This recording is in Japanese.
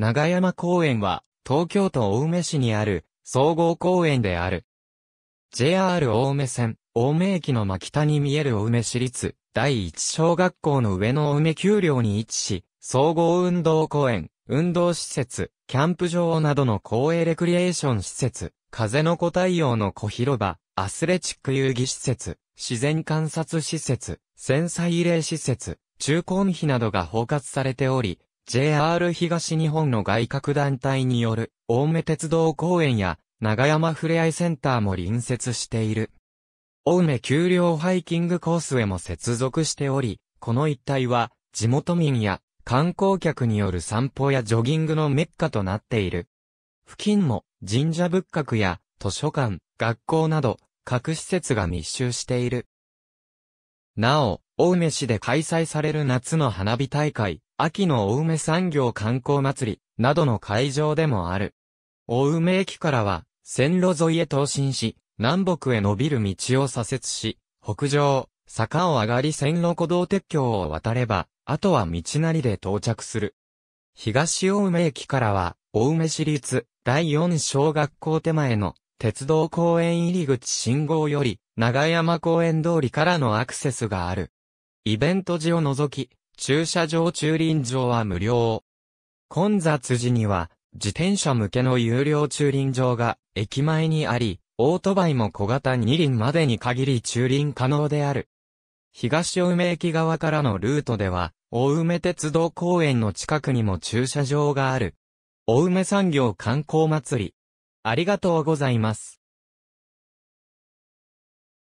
長山公園は、東京都青梅市にある、総合公園である。JR 青梅線、青梅駅の真北に見える青梅市立、第一小学校の上の青梅丘陵に位置し、総合運動公園、運動施設、キャンプ場などの公営レクリエーション施設、風の子太陽の小広場、アスレチック遊戯施設、自然観察施設、繊細慰霊施設、中高未費などが包括されており、JR 東日本の外郭団体による、青梅鉄道公園や、長山ふれあいセンターも隣接している。青梅丘陵ハイキングコースへも接続しており、この一帯は、地元民や観光客による散歩やジョギングのメッカとなっている。付近も神社仏閣や図書館、学校など各施設が密集している。なお、青梅市で開催される夏の花火大会、秋の青梅産業観光祭り、などの会場でもある。青梅駅からは、線路沿いへ投進し、南北へ伸びる道を左折し、北上、坂を上がり線路歩道鉄橋を渡れば、あとは道なりで到着する。東青梅駅からは、青梅市立第4小学校手前の鉄道公園入り口信号より、長山公園通りからのアクセスがある。イベント時を除き、駐車場駐輪場は無料。混雑時には、自転車向けの有料駐輪場が駅前にあり、オートバイも小型二輪までに限り駐輪可能である。東青梅駅側からのルートでは、青梅鉄道公園の近くにも駐車場がある。青梅産業観光祭り。ありがとうございます。